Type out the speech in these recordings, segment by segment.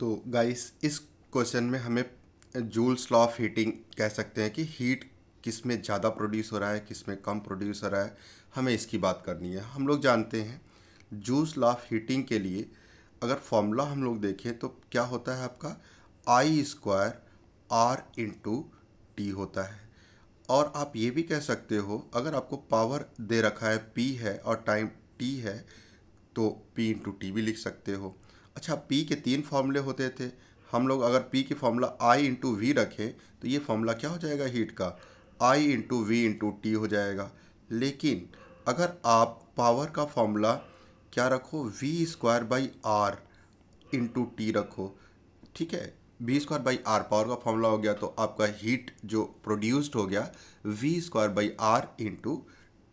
तो गाइस इस क्वेश्चन में हमें जूल्स लॉ ऑफ हीटिंग कह सकते हैं कि हीट किस में ज़्यादा प्रोड्यूस हो रहा है किस में कम प्रोड्यूस हो रहा है हमें इसकी बात करनी है हम लोग जानते हैं जूल्स लॉ ऑफ हीटिंग के लिए अगर फॉर्मूला हम लोग देखें तो क्या होता है आपका I square R into T होता है और आप ये भी कह सकते हो अगर आपको पावर दे रखा है पी है और टाइम टी है तो पी इंटू टी भी लिख सकते हो अच्छा पी के तीन फॉर्मूले होते थे हम लोग अगर पी की फॉर्मूला आई इंटू वी रखें तो ये फॉर्मूला क्या हो जाएगा हीट का I into V into T हो जाएगा लेकिन अगर आप पावर का फॉर्मूला क्या रखो V square by R into T रखो ठीक है V square by R power का फॉर्मूला हो गया तो आपका हीट जो प्रोड्यूस्ड हो गया V square by R into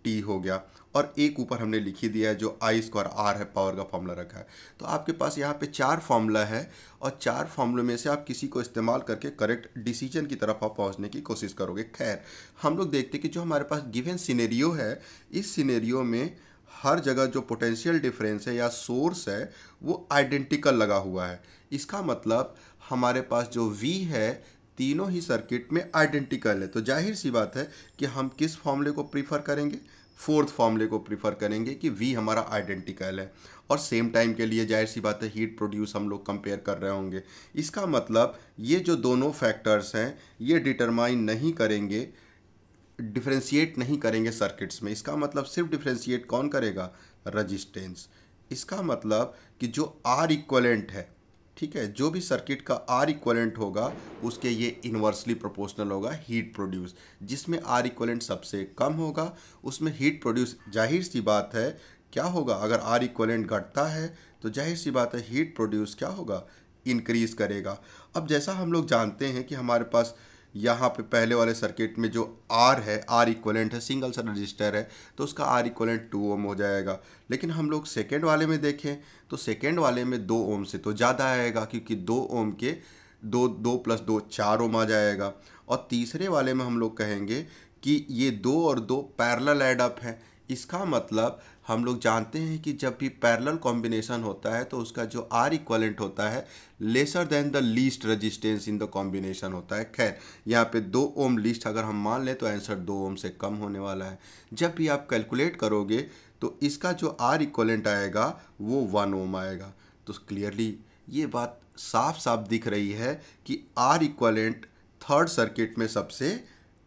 T हो गया और एक ऊपर हमने लिखी दिया है जो आई स्क्वायर आर है पावर का फॉर्मूला रखा है तो आपके पास यहाँ पे चार फॉर्मूला है और चार फॉर्मूले में से आप किसी को इस्तेमाल करके करेक्ट डिसीजन की तरफ आप पहुँचने की कोशिश करोगे खैर हम लोग देखते कि जो हमारे पास गिवन सिनेरियो है इस सिनेरियो में हर जगह जो पोटेंशियल डिफरेंस है या सोर्स है वो आइडेंटिकल लगा हुआ है इसका मतलब हमारे पास जो वी है तीनों ही सर्किट में आइडेंटिकल है तो जाहिर सी बात है कि हम किस फॉर्मूले को प्रीफर करेंगे फोर्थ फॉर्मूले को प्रीफर करेंगे कि वी हमारा आइडेंटिकल है और सेम टाइम के लिए जाहिर सी बात है हीट प्रोड्यूस हम लोग कंपेयर कर रहे होंगे इसका मतलब ये जो दोनों फैक्टर्स हैं ये डिटरमाइन नहीं करेंगे डिफ्रेंशिएट नहीं करेंगे सर्किट्स में इसका मतलब सिर्फ डिफ्रेंशिएट कौन करेगा रजिस्टेंस इसका मतलब कि जो आर इक्वलेंट है ठीक है जो भी सर्किट का आर इक्वलेंट होगा उसके ये इन्वर्सली प्रोपोर्शनल होगा हीट प्रोड्यूस जिसमें आर इक्वलेंट सबसे कम होगा उसमें हीट प्रोड्यूस जाहिर सी बात है क्या होगा अगर आर इक्वलेंट घटता है तो जाहिर सी बात है हीट प्रोड्यूस क्या होगा इंक्रीज़ करेगा अब जैसा हम लोग जानते हैं कि हमारे पास यहाँ पे पहले वाले सर्किट में जो आर है आर इक्वलेंट है सिंगल सर रजिस्टर है तो उसका आर इक्वलेंट टू ओम हो जाएगा लेकिन हम लोग सेकेंड वाले में देखें तो सेकेंड वाले में दो ओम से तो ज़्यादा आएगा क्योंकि दो ओम के दो दो प्लस दो चार ओम आ जाएगा और तीसरे वाले में हम लोग कहेंगे कि ये दो और दो पैरल एडअप हैं इसका मतलब हम लोग जानते हैं कि जब भी पैरेलल कॉम्बिनेशन होता है तो उसका जो आर इक्वलेंट होता है lesser than the least resistance in the combination होता है खैर यहाँ पे दो ओम लीस्ट अगर हम मान लें तो आंसर दो ओम से कम होने वाला है जब भी आप कैलकुलेट करोगे तो इसका जो आर इक्वलेंट आएगा वो वन ओम आएगा तो क्लियरली ये बात साफ साफ दिख रही है कि आर इक्वलेंट थर्ड सर्किट में सबसे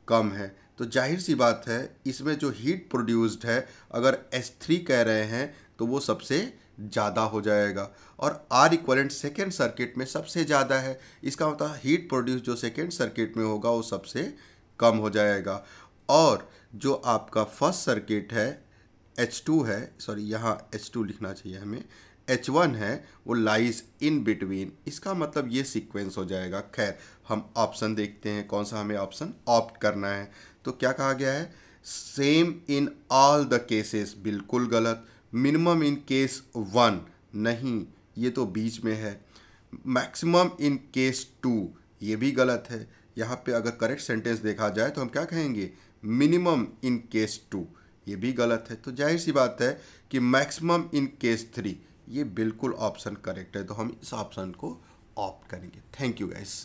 कम है तो जाहिर सी बात है इसमें जो हीट प्रोड्यूस्ड है अगर थ्री कह रहे हैं तो वो सबसे ज़्यादा हो जाएगा और आर इक्वलेंट सेकेंड सर्किट में सबसे ज़्यादा है इसका मतलब हीट प्रोड्यूस जो सेकेंड सर्किट में होगा वो सबसे कम हो जाएगा और जो आपका फर्स्ट सर्किट है H2 है सॉरी यहाँ H2 लिखना चाहिए हमें एच वन है वो लाइज इन बिटवीन इसका मतलब ये सीक्वेंस हो जाएगा खैर हम ऑप्शन देखते हैं कौन सा हमें ऑप्शन ऑप्ट करना है तो क्या कहा गया है same in all the cases बिल्कुल गलत मिनिमम इन केस वन नहीं ये तो बीच में है मैक्सिमम इन केस टू ये भी गलत है यहाँ पे अगर करेक्ट सेंटेंस देखा जाए तो हम क्या कहेंगे मिनिमम इन केस टू ये भी गलत है तो जाहिर सी बात है कि मैक्सिमम इन केस थ्री ये बिल्कुल ऑप्शन करेक्ट है तो हम इस ऑप्शन को ऑप्ट करेंगे थैंक यू गाइस